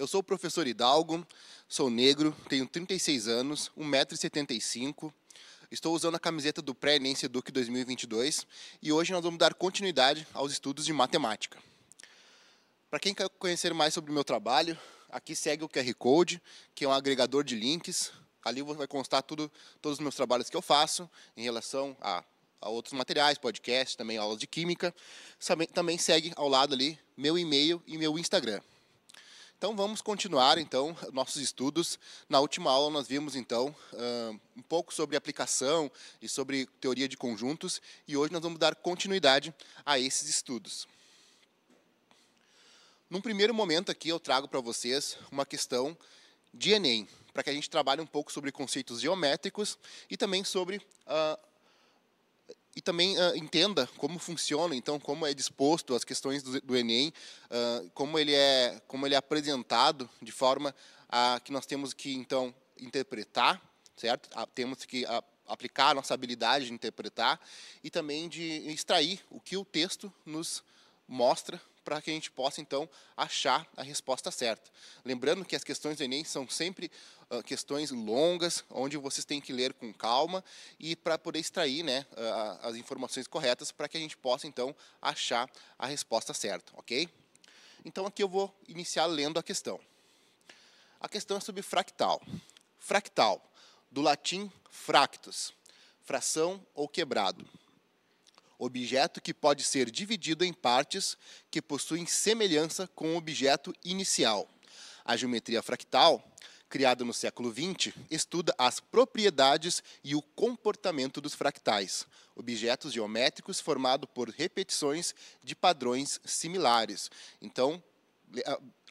Eu sou o professor Hidalgo, sou negro, tenho 36 anos, 1,75m. Estou usando a camiseta do Pré-Enense 2022 e hoje nós vamos dar continuidade aos estudos de matemática. Para quem quer conhecer mais sobre o meu trabalho, aqui segue o QR Code, que é um agregador de links. Ali vai constar tudo, todos os meus trabalhos que eu faço em relação a a outros materiais, podcast, também aulas de química. Também segue ao lado ali meu e-mail e meu Instagram. Então vamos continuar então nossos estudos. Na última aula nós vimos então um pouco sobre aplicação e sobre teoria de conjuntos e hoje nós vamos dar continuidade a esses estudos. Num primeiro momento aqui eu trago para vocês uma questão de Enem, para que a gente trabalhe um pouco sobre conceitos geométricos e também sobre uh, e também uh, entenda como funciona, então como é disposto as questões do, do Enem, uh, como ele é como ele é apresentado de forma a que nós temos que então interpretar, certo? A, temos que a, aplicar a nossa habilidade de interpretar e também de extrair o que o texto nos mostra para que a gente possa, então, achar a resposta certa. Lembrando que as questões do Enem são sempre uh, questões longas, onde vocês têm que ler com calma e para poder extrair né, uh, as informações corretas para que a gente possa, então, achar a resposta certa, ok? Então, aqui eu vou iniciar lendo a questão. A questão é sobre fractal. Fractal, do latim fractus, fração ou quebrado objeto que pode ser dividido em partes que possuem semelhança com o objeto inicial. A geometria fractal, criada no século XX, estuda as propriedades e o comportamento dos fractais, objetos geométricos formados por repetições de padrões similares. Então,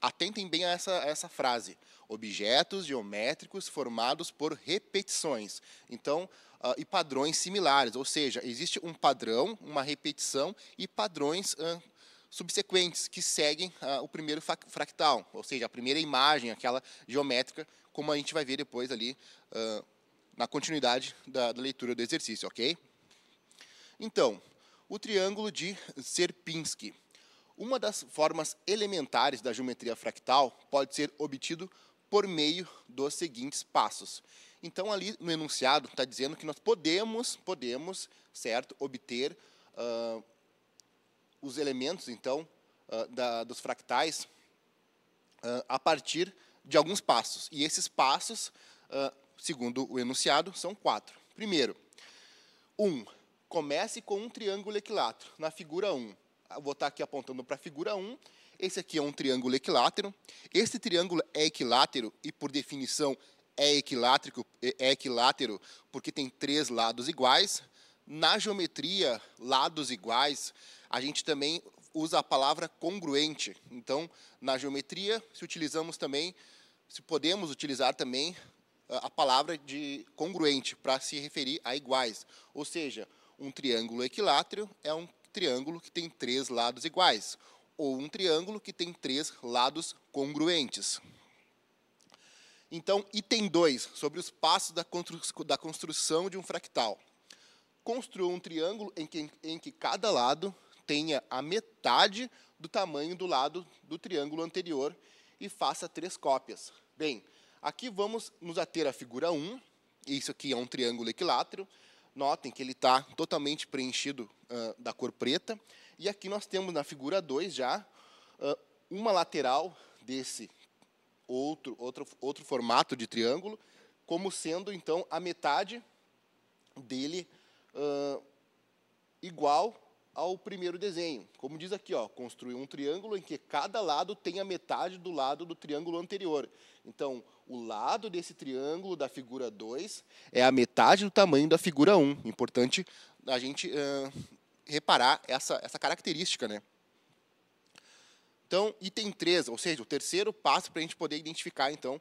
atentem bem a essa, a essa frase. Objetos geométricos formados por repetições. Então, uh, e padrões similares. Ou seja, existe um padrão, uma repetição e padrões uh, subsequentes que seguem uh, o primeiro fractal. Ou seja, a primeira imagem, aquela geométrica, como a gente vai ver depois ali na continuidade da, da leitura do exercício, ok? Então, o triângulo de Sierpinski. Uma das formas elementares da geometria fractal pode ser obtido por meio dos seguintes passos. Então, ali no enunciado está dizendo que nós podemos, podemos, certo, obter uh, os elementos, então, uh, da, dos fractais uh, a partir de alguns passos. E esses passos, segundo o enunciado, são quatro. Primeiro, Um, comece com um triângulo equilátero, na figura 1. Um vou estar aqui apontando para a figura 1. Esse aqui é um triângulo equilátero. Esse triângulo é equilátero e, por definição, é equilátero, é equilátero porque tem três lados iguais. Na geometria, lados iguais, a gente também usa a palavra congruente. Então, na geometria, se utilizamos também, se podemos utilizar também a palavra de congruente para se referir a iguais. Ou seja, um triângulo equilátero é um triângulo que tem três lados iguais, ou um triângulo que tem três lados congruentes. Então, item 2, sobre os passos da, constru da construção de um fractal. Construa um triângulo em que, em que cada lado tenha a metade do tamanho do lado do triângulo anterior e faça três cópias. Bem, aqui vamos nos ater à figura 1, um, isso aqui é um triângulo equilátero, Notem que ele está totalmente preenchido uh, da cor preta. E aqui nós temos na figura 2 já uh, uma lateral desse outro, outro, outro formato de triângulo, como sendo então a metade dele uh, igual ao primeiro desenho. Como diz aqui, ó, construir um triângulo em que cada lado tem a metade do lado do triângulo anterior. Então, o lado desse triângulo da figura 2 é a metade do tamanho da figura 1. Um. Importante a gente uh, reparar essa, essa característica, né? Então, item 3, ou seja, o terceiro passo para a gente poder identificar, então,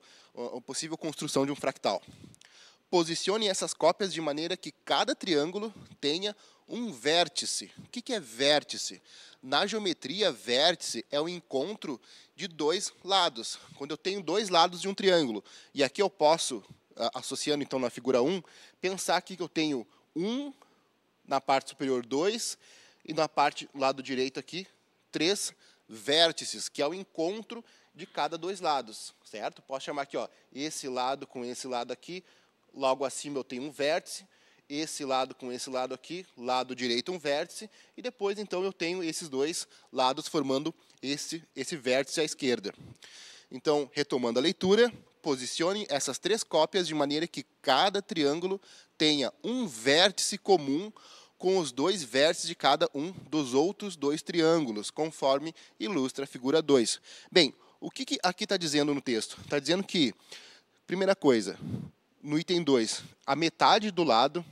a possível construção de um fractal. Posicione essas cópias de maneira que cada triângulo tenha um vértice. O que é vértice? Na geometria, vértice é o encontro de dois lados. Quando eu tenho dois lados de um triângulo, e aqui eu posso, associando então na figura 1, pensar que eu tenho 1 na parte superior 2 e na parte lado direito aqui três vértices, que é o encontro de cada dois lados, certo? Posso chamar aqui, ó, esse lado com esse lado aqui, logo acima eu tenho um vértice, esse lado com esse lado aqui, lado direito um vértice, e depois então eu tenho esses dois lados formando esse, esse vértice à esquerda. Então, retomando a leitura, posicione essas três cópias de maneira que cada triângulo tenha um vértice comum com os dois vértices de cada um dos outros dois triângulos, conforme ilustra a figura 2. Bem, o que, que aqui está dizendo no texto? Está dizendo que, primeira coisa, no item 2, a metade do lado,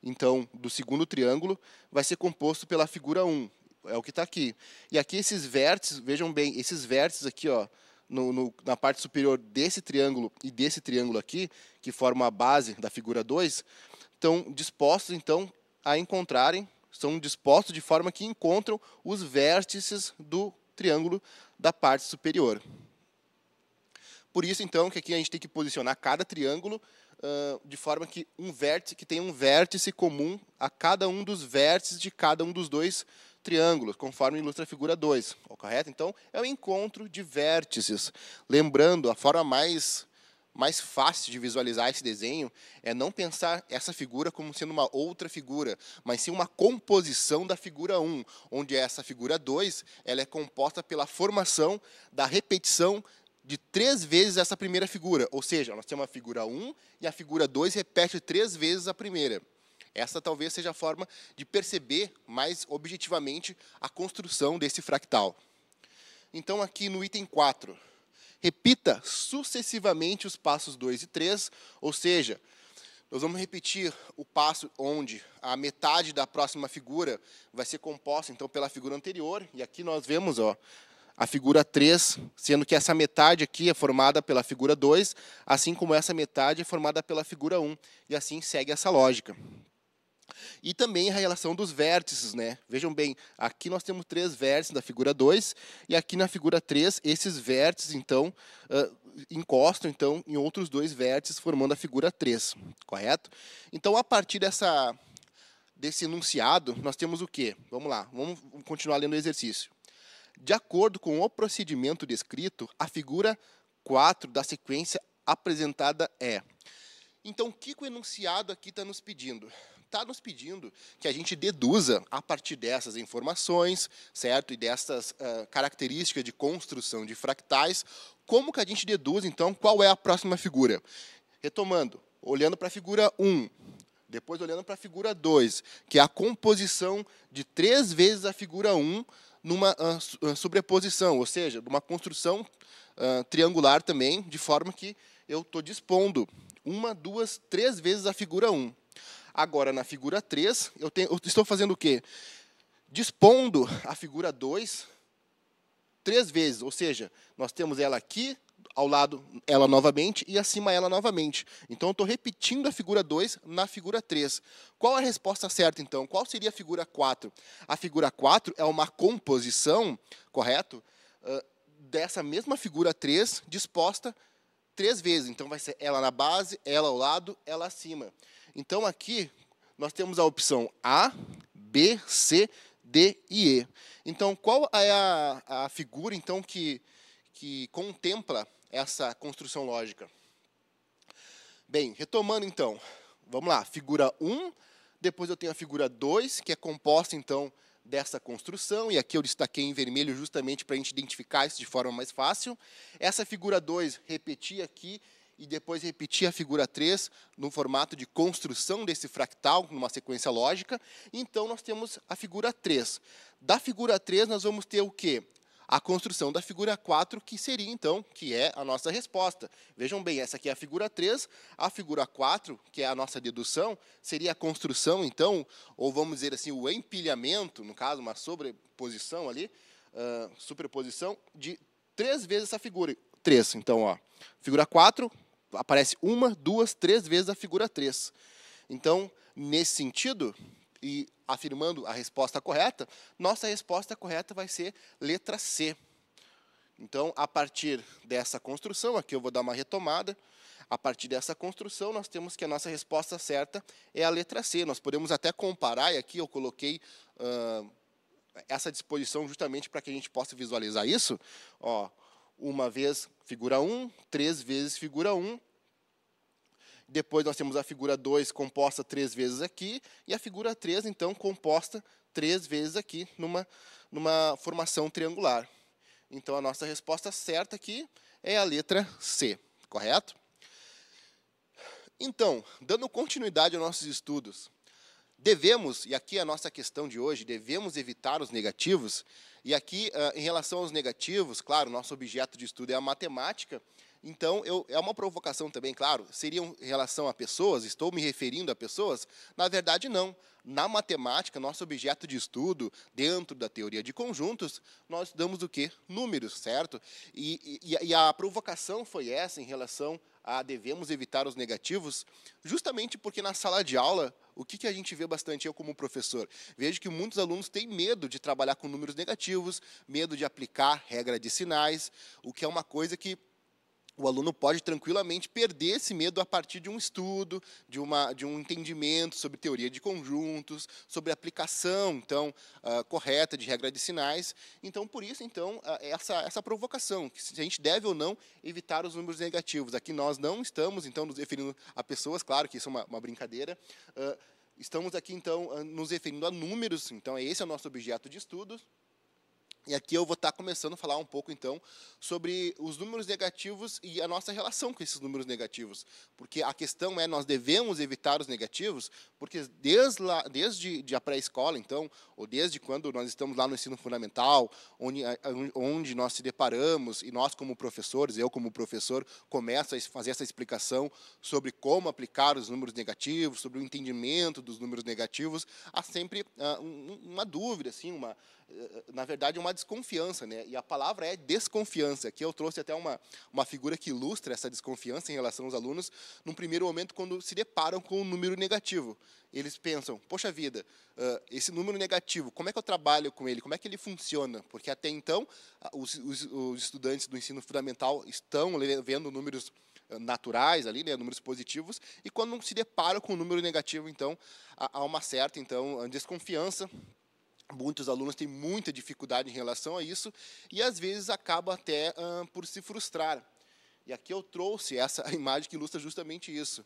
então, do segundo triângulo, vai ser composto pela figura 1, um, é o que está aqui. E aqui esses vértices, vejam bem, esses vértices aqui, ó, no, no, na parte superior desse triângulo e desse triângulo aqui, que forma a base da figura 2, estão dispostos, então, a encontrarem, são dispostos de forma que encontram os vértices do triângulo da parte superior. Por isso, então, que aqui a gente tem que posicionar cada triângulo uh, de forma que um vértice que tenha um vértice comum a cada um dos vértices de cada um dos dois triângulos, conforme ilustra a figura 2, correto? Então, é um encontro de vértices. Lembrando, a forma mais mais fácil de visualizar esse desenho é não pensar essa figura como sendo uma outra figura, mas sim uma composição da figura 1, onde essa figura 2 ela é composta pela formação da repetição de três vezes essa primeira figura. Ou seja, nós temos a figura 1 e a figura 2 repete três vezes a primeira. Essa talvez seja a forma de perceber mais objetivamente a construção desse fractal. Então, aqui no item 4, repita sucessivamente os passos 2 e 3, ou seja, nós vamos repetir o passo onde a metade da próxima figura vai ser composta, então, pela figura anterior, e aqui nós vemos, ó, a figura 3, sendo que essa metade aqui é formada pela figura 2, assim como essa metade é formada pela figura 1, e assim segue essa lógica. E também a relação dos vértices, né? Vejam bem, aqui nós temos três vértices da figura 2, e aqui na figura 3, esses vértices, então, uh, encostam então em outros dois vértices, formando a figura 3, correto? Então, a partir dessa, desse enunciado, nós temos o quê? Vamos lá, vamos continuar lendo o exercício. De acordo com o procedimento descrito, a figura 4 da sequência apresentada é. Então, o que o enunciado aqui está nos pedindo? está nos pedindo que a gente deduza a partir dessas informações, certo? E dessas uh, características de construção de fractais, como que a gente deduz, então, qual é a próxima figura? Retomando, olhando para a figura 1, depois olhando para a figura 2, que é a composição de três vezes a figura 1 numa uh, sobreposição, ou seja, numa construção uh, triangular também, de forma que eu estou dispondo uma, duas, três vezes a figura 1. Agora, na figura 3, eu, tenho, eu estou fazendo o quê? Dispondo a figura 2 três vezes, ou seja, nós temos ela aqui, ao lado ela novamente e acima ela novamente. Então, eu estou repetindo a figura 2 na figura 3. Qual a resposta certa, então? Qual seria a figura 4? A figura 4 é uma composição, correto? Uh, dessa mesma figura 3 disposta três vezes. Então, vai ser ela na base, ela ao lado, ela acima. Então aqui nós temos a opção A, B, C, D e E. Então qual é a, a figura então que, que contempla essa construção lógica? Bem, retomando então, vamos lá, figura 1, depois eu tenho a figura 2, que é composta então dessa construção, e aqui eu destaquei em vermelho justamente para a gente identificar isso de forma mais fácil. Essa figura 2, repeti aqui, e depois repetir a figura 3 no formato de construção desse fractal, numa sequência lógica, então nós temos a figura 3. Da figura 3, nós vamos ter o quê? A construção da figura 4, que seria, então, que é a nossa resposta. Vejam bem, essa aqui é a figura 3, a figura 4, que é a nossa dedução, seria a construção, então, ou vamos dizer assim, o empilhamento, no caso, uma sobreposição ali, uh, superposição, de três vezes essa figura. 3. Então, ó, figura 4 aparece uma, duas, três vezes a figura 3. Então, nesse sentido, e afirmando a resposta correta, nossa resposta correta vai ser letra C. Então, a partir dessa construção, aqui eu vou dar uma retomada, a partir dessa construção, nós temos que a nossa resposta certa é a letra C. Nós podemos até comparar, e aqui eu coloquei uh, essa disposição justamente para que a gente possa visualizar isso. Ó, uma vez figura 1, três vezes figura 1. Depois nós temos a figura 2 composta três vezes aqui, e a figura 3, então, composta três vezes aqui, numa, numa formação triangular. Então, a nossa resposta certa aqui é a letra C, correto? Então, dando continuidade aos nossos estudos, Devemos, e aqui é a nossa questão de hoje, devemos evitar os negativos. E aqui, ah, em relação aos negativos, claro, nosso objeto de estudo é a matemática. Então, eu, é uma provocação também, claro. Seria em relação a pessoas? Estou me referindo a pessoas? Na verdade, não. Na matemática, nosso objeto de estudo, dentro da teoria de conjuntos, nós estudamos o quê? Números, certo? E, e, e a provocação foi essa em relação a devemos evitar os negativos, justamente porque na sala de aula o que, que a gente vê bastante, eu como professor? Vejo que muitos alunos têm medo de trabalhar com números negativos, medo de aplicar regra de sinais, o que é uma coisa que o aluno pode tranquilamente perder esse medo a partir de um estudo, de, uma, de um entendimento sobre teoria de conjuntos, sobre aplicação então uh, correta de regra de sinais. Então, por isso, então, uh, essa, essa provocação, que se a gente deve ou não evitar os números negativos. Aqui nós não estamos, então, nos referindo a pessoas, claro que isso é uma, uma brincadeira. Uh, estamos aqui, então, nos referindo a números, então esse é o nosso objeto de estudos. E aqui eu vou estar tá começando a falar um pouco então sobre os números negativos e a nossa relação com esses números negativos, porque a questão é nós devemos evitar os negativos, porque desde lá, desde de a pré-escola então, ou desde quando nós estamos lá no ensino fundamental, onde, eh, onde nós se deparamos e nós como professores, eu como professor começo a fazer essa explicação sobre como aplicar os números negativos, sobre o entendimento dos números negativos, há sempre uh, uma dúvida assim, uma na verdade, uma desconfiança, né? E a palavra é desconfiança. Aqui eu trouxe até uma, uma figura que ilustra essa desconfiança em relação aos alunos, num primeiro momento, quando se deparam com um número negativo. Eles pensam, poxa vida, esse número negativo, como é que eu trabalho com ele? Como é que ele funciona? Porque até então, os, os, os estudantes do ensino fundamental estão vendo números naturais ali, né, números positivos, e quando se deparam com um número negativo, então há uma certa então desconfiança Muitos alunos têm muita dificuldade em relação a isso e às vezes acaba até hum, por se frustrar. E aqui eu trouxe essa imagem que ilustra justamente isso.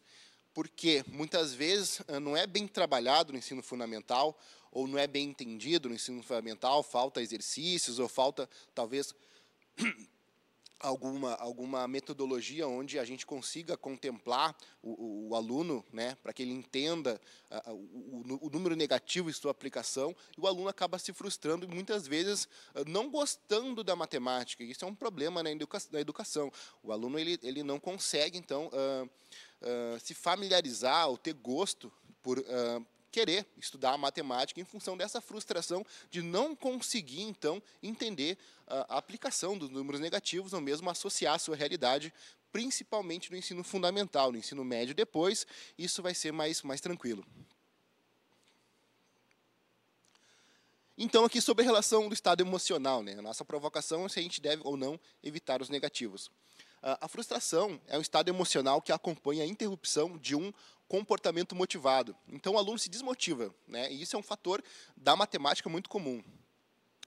Porque muitas vezes não é bem trabalhado no ensino fundamental, ou não é bem entendido no ensino fundamental, falta exercícios, ou falta talvez alguma, alguma metodologia onde a gente consiga contemplar o, o, o aluno, né, para que ele entenda uh, o, o, número negativo e sua aplicação, e o aluno acaba se frustrando e muitas vezes uh, não gostando da matemática. Isso é um problema na, educa na educação. O aluno ele, ele não consegue, então, uh, se familiarizar ou ter gosto por, querer estudar matemática em função dessa frustração de não conseguir, então, entender ah, a aplicação dos números negativos ou mesmo associar a sua realidade principalmente no ensino fundamental, no ensino médio depois, isso vai ser mais, mais tranquilo. Então, aqui sobre a relação do estado emocional, né? a nossa provocação é se a gente deve ou não evitar os negativos. Ah, a frustração é um estado emocional que acompanha a interrupção de um comportamento motivado. Então, o aluno se desmotiva, né? e isso é um fator da matemática muito comum.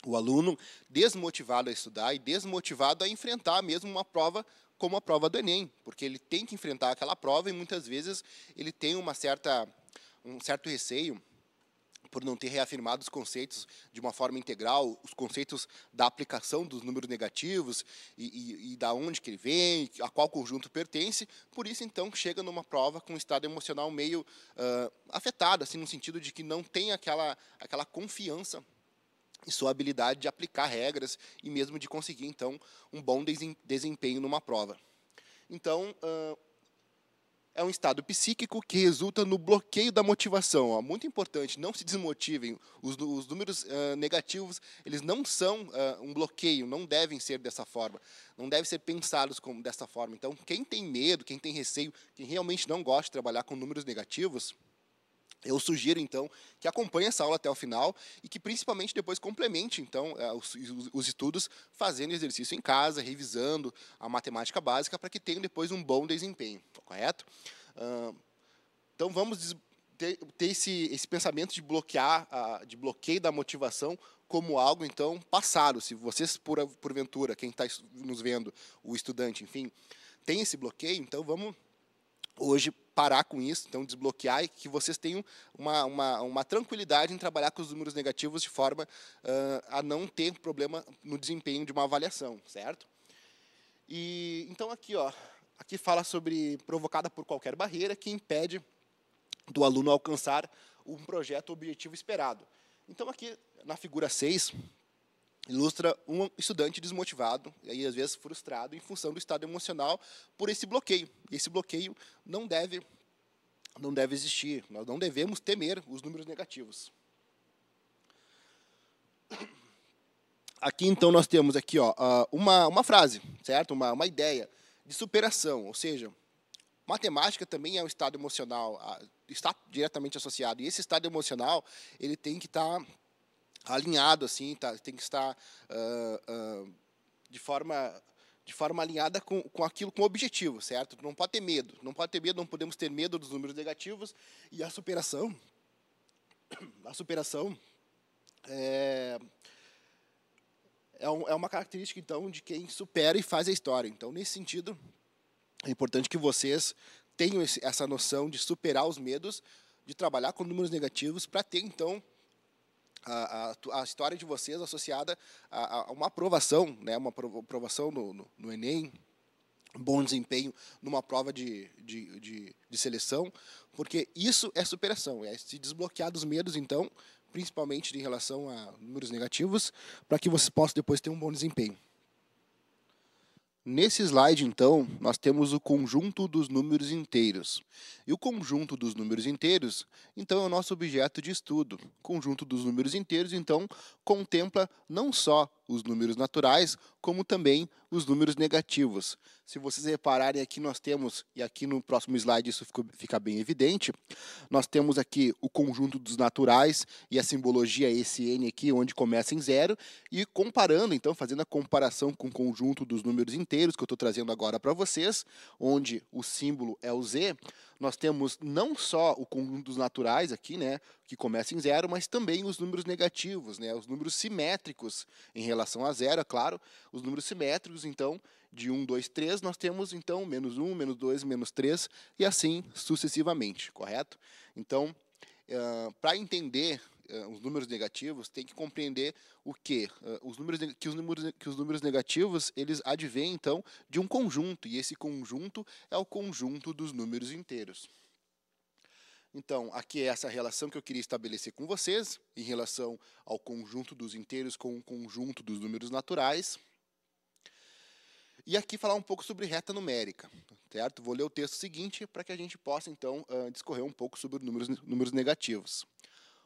O aluno desmotivado a estudar e desmotivado a enfrentar mesmo uma prova como a prova do Enem, porque ele tem que enfrentar aquela prova e muitas vezes ele tem uma certa, um certo receio por não ter reafirmado os conceitos de uma forma integral, os conceitos da aplicação dos números negativos e, e, e, da onde que ele vem, a qual conjunto pertence. Por isso, então, chega numa prova com um estado emocional meio uh, afetado, assim, no sentido de que não tem aquela, aquela confiança e sua habilidade de aplicar regras e mesmo de conseguir, então, um bom desempenho numa prova. Então, uh, é um estado psíquico que resulta no bloqueio da motivação. Ó. Muito importante, não se desmotivem. Os, os números uh, negativos, eles não são uh, um bloqueio, não devem ser dessa forma. Não devem ser pensados como dessa forma. Então, quem tem medo, quem tem receio, quem realmente não gosta de trabalhar com números negativos, eu sugiro, então, que acompanhe essa aula até o final e que, principalmente, depois complemente, então, é, os, os estudos fazendo exercício em casa, revisando a matemática básica para que tenham depois um bom desempenho, tá correto? Então, vamos ter, ter esse, esse pensamento de bloquear, de bloqueio da motivação como algo, então, passado. Se vocês, por, porventura, quem está nos vendo, o estudante, enfim, tem esse bloqueio, então vamos hoje parar com isso, então desbloquear e que vocês tenham uma, uma, uma tranquilidade em trabalhar com os números negativos de forma uh, a não ter problema no desempenho de uma avaliação, certo? E então aqui, ó, aqui fala sobre provocada por qualquer barreira que impede do aluno alcançar um projeto objetivo esperado. Então aqui na figura 6, ilustra um estudante desmotivado e aí, às vezes frustrado em função do estado emocional por esse bloqueio. E esse bloqueio não deve não deve existir. Nós não devemos temer os números negativos. Aqui então nós temos aqui ó, uma, uma frase, certo? Uma, uma ideia de superação, ou seja, matemática também é um estado emocional, está diretamente associado. E esse estado emocional ele tem que estar tá alinhado, assim, tá, tem que estar uh, uh, de forma de forma alinhada com, com aquilo, com o objetivo, certo? Não pode ter medo, não pode ter medo, não podemos ter medo dos números negativos e a superação, a superação é, é, um, é uma característica então de quem supera e faz a história. Então, nesse sentido, é importante que vocês tenham esse, essa noção de superar os medos, de trabalhar com números negativos para ter então a, a, a, história de vocês associada a, a uma aprovação, né, uma aprovação no, no, no, Enem, bom desempenho numa prova de, de, de, de seleção, porque isso é superação, é se desbloquear dos medos, então, principalmente em relação a números negativos, para que você possa depois ter um bom desempenho. Nesse slide, então, nós temos o conjunto dos números inteiros. E o conjunto dos números inteiros, então, é o nosso objeto de estudo. O conjunto dos números inteiros, então, contempla não só os números naturais, como também os números negativos se vocês repararem aqui, nós temos, e aqui no próximo slide isso fica bem evidente, nós temos aqui o conjunto dos naturais e a simbologia esse n aqui, onde começa em zero, e comparando, então, fazendo a comparação com o conjunto dos números inteiros que eu estou trazendo agora para vocês, onde o símbolo é o z, nós temos não só o conjunto dos naturais aqui, né, que começa em zero, mas também os números negativos, né, os números simétricos em relação a zero, é claro, os números simétricos, então, de 1, 2, 3, nós temos então menos 1, menos 2, menos 3 e assim sucessivamente, correto? Então, uh, eh, para entender uh, os números negativos, tem que compreender o que? Uh, os números que os números que os números negativos, eles advêm então de um conjunto, e esse conjunto é o conjunto dos números inteiros. Então, aqui é essa relação que eu queria estabelecer com vocês, em relação ao conjunto dos inteiros com o conjunto dos números naturais. E aqui falar um pouco sobre reta numérica, certo? Vou ler o texto seguinte para que a gente possa, então, discorrer um pouco sobre números, números negativos.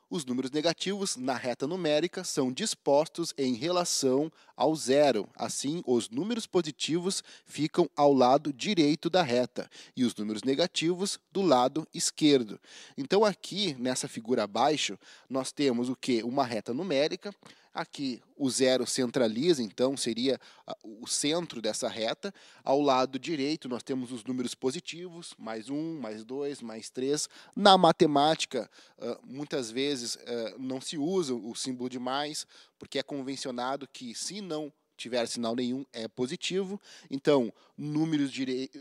Os números negativos na reta numérica são dispostos em relação ao zero. Assim, os números positivos ficam ao lado direito da reta e os números negativos do lado esquerdo. Então, aqui nessa figura abaixo, nós temos o que? Uma reta numérica Aqui o zero centraliza, então seria o centro dessa reta. Ao lado direito nós temos os números positivos, mais um, mais dois, mais três. Na matemática, muitas vezes não se usa o símbolo de mais, porque é convencionado que se não tiver sinal nenhum é positivo. Então, números,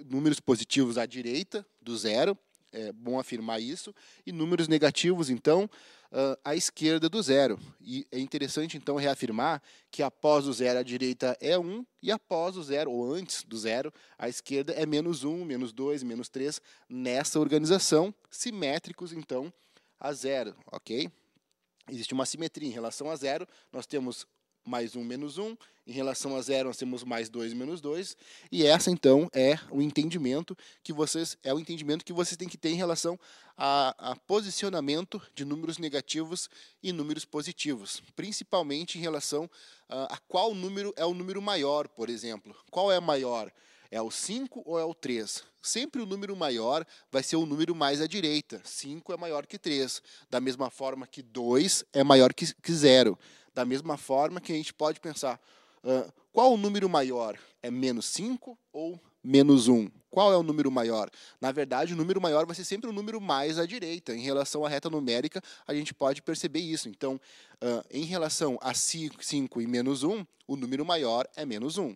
números positivos à direita do zero é bom afirmar isso. E números negativos, então, uh, à esquerda do zero. E é interessante, então, reafirmar que após o zero, a direita é 1, um, e após o zero, ou antes do zero, a esquerda é menos 1, menos 2, menos 3, nessa organização, simétricos, então, a zero, ok? Existe uma simetria em relação a zero, nós temos mais 1 um, menos 1. Um. Em relação a zero, nós temos mais 2 menos 2. E essa, então, é o entendimento que vocês. É o entendimento que vocês têm que ter em relação a, a posicionamento de números negativos e números positivos. Principalmente em relação a, ah, a qual número é o número maior, por exemplo. Qual é maior? É o 5 ou é o 3? Sempre o número maior vai ser o número mais à direita. 5 é maior que 3. Da mesma forma que 2 é maior que 0. Da mesma forma que a gente pode pensar, uh, qual o número maior? É menos 5 ou menos 1? Qual é o número maior? Na verdade, o número maior vai ser sempre o número mais à direita. Em relação à reta numérica, a gente pode perceber isso. Então, uh, em relação a 5 e menos 1, o número maior é menos 1.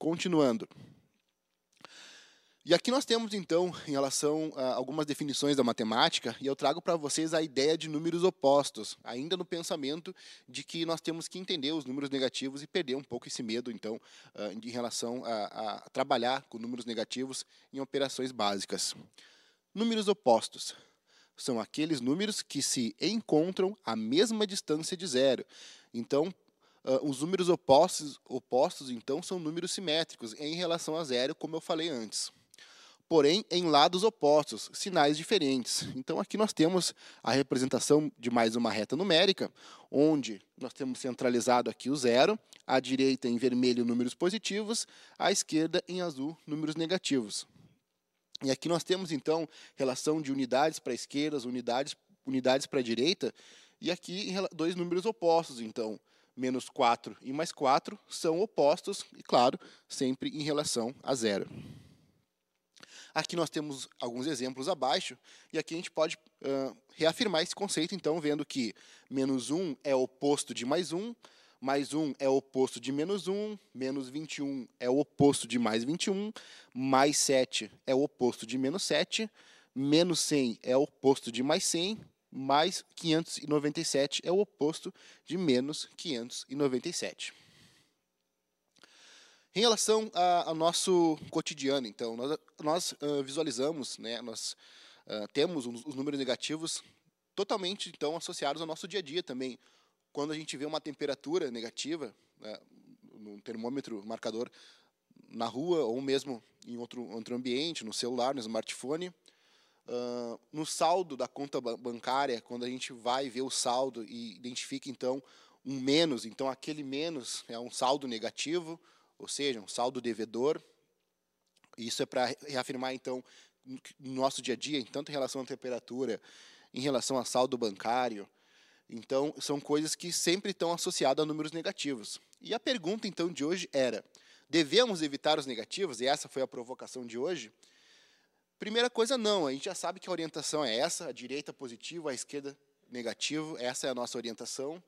Continuando. E aqui nós temos então, em relação a algumas definições da matemática, e eu trago para vocês a ideia de números opostos, ainda no pensamento de que nós temos que entender os números negativos e perder um pouco esse medo, então, ah, em relação a, a trabalhar com números negativos em operações básicas. Números opostos são aqueles números que se encontram à mesma distância de zero. Então, Uh, os números opostos, opostos, então, são números simétricos em relação a zero, como eu falei antes. Porém, em lados opostos, sinais diferentes. Então, aqui nós temos a representação de mais uma reta numérica, onde nós temos centralizado aqui o zero, à direita em vermelho números positivos, à esquerda em azul números negativos. E aqui nós temos, então, relação de unidades para a esquerda, unidades, unidades para a direita, e aqui dois números opostos, então, menos 4 e mais 4 são opostos, e claro, sempre em relação a zero. Aqui nós temos alguns exemplos abaixo, e aqui a gente pode uh, reafirmar esse conceito, então, vendo que menos 1 é oposto de mais 1, mais 1 é oposto de menos 1, menos 21 é o oposto de mais 21, mais 7 é o oposto de menos 7, menos 100 é o oposto de mais 100, mais 597 é o oposto de menos 597. Em relação ao nosso cotidiano, então, nós, nós uh, visualizamos, né, nós uh, temos os números negativos totalmente então associados ao nosso dia a dia também. Quando a gente vê uma temperatura negativa, né, termômetro marcador na rua ou mesmo em outro, outro ambiente, no celular, no smartphone, no saldo da conta bancária, quando a gente vai ver o saldo e identifica então um menos, então aquele menos é um saldo negativo, ou seja, um saldo devedor. Isso é para reafirmar então no nosso dia a dia, em tanto em relação à temperatura, em relação a saldo bancário. Então, são coisas que sempre estão associadas a números negativos. E a pergunta então de hoje era: devemos evitar os negativos? E essa foi a provocação de hoje. Primeira coisa, não. A gente já sabe que a orientação é essa, a direita positiva, a esquerda negativo, essa é a nossa orientação.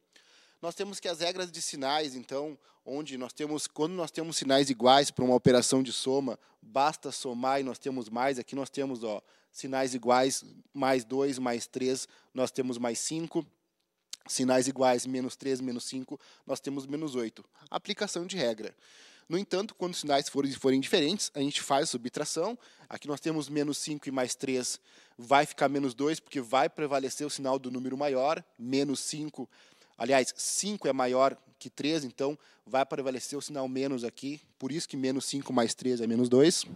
Nós temos que as regras de sinais, então, onde nós temos, quando nós temos sinais iguais para uma operação de soma, basta somar e nós temos mais. Aqui nós temos ó, sinais iguais, mais 2, mais 3, nós temos mais 5. Sinais iguais, menos 3, menos 5, nós temos menos 8. Aplicação de regra. No entanto, quando os sinais forem, forem diferentes, a gente faz subtração. Aqui nós temos menos 5 e mais 3, vai ficar menos 2, porque vai prevalecer o sinal do número maior, menos 5. Aliás, 5 é maior que 3, então vai prevalecer o sinal menos aqui, por isso que menos 5 mais 3 é menos 2.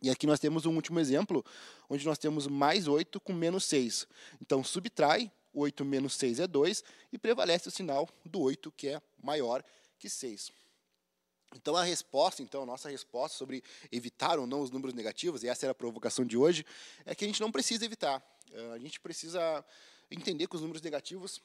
E aqui nós temos um último exemplo, onde nós temos mais 8 com menos 6. Então, subtrai, 8 menos 6 é 2, e prevalece o sinal do 8, que é maior que 6. Então, a resposta, então, a nossa resposta sobre evitar ou não os números negativos, e essa era a provocação de hoje, é que a gente não precisa evitar. Ah, a gente precisa entender que os números negativos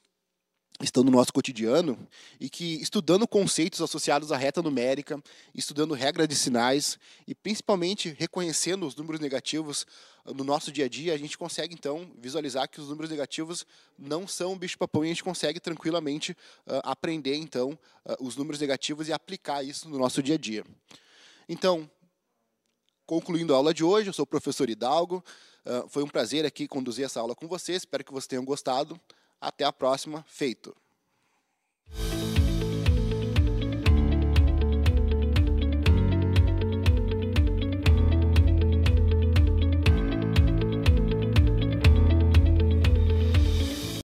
estão no nosso cotidiano e que estudando conceitos associados à reta numérica, estudando regra de sinais e principalmente reconhecendo os números negativos ah, no nosso dia a dia, a gente consegue então visualizar que os números negativos não são um bicho papão e a gente consegue tranquilamente uh, aprender então uh, os números negativos e aplicar isso no nosso dia a dia. Então, concluindo a aula de hoje, eu sou o professor Hidalgo. Uh, foi um prazer aqui conduzir essa aula com vocês. Espero que vocês tenham gostado. Até a próxima. Feito.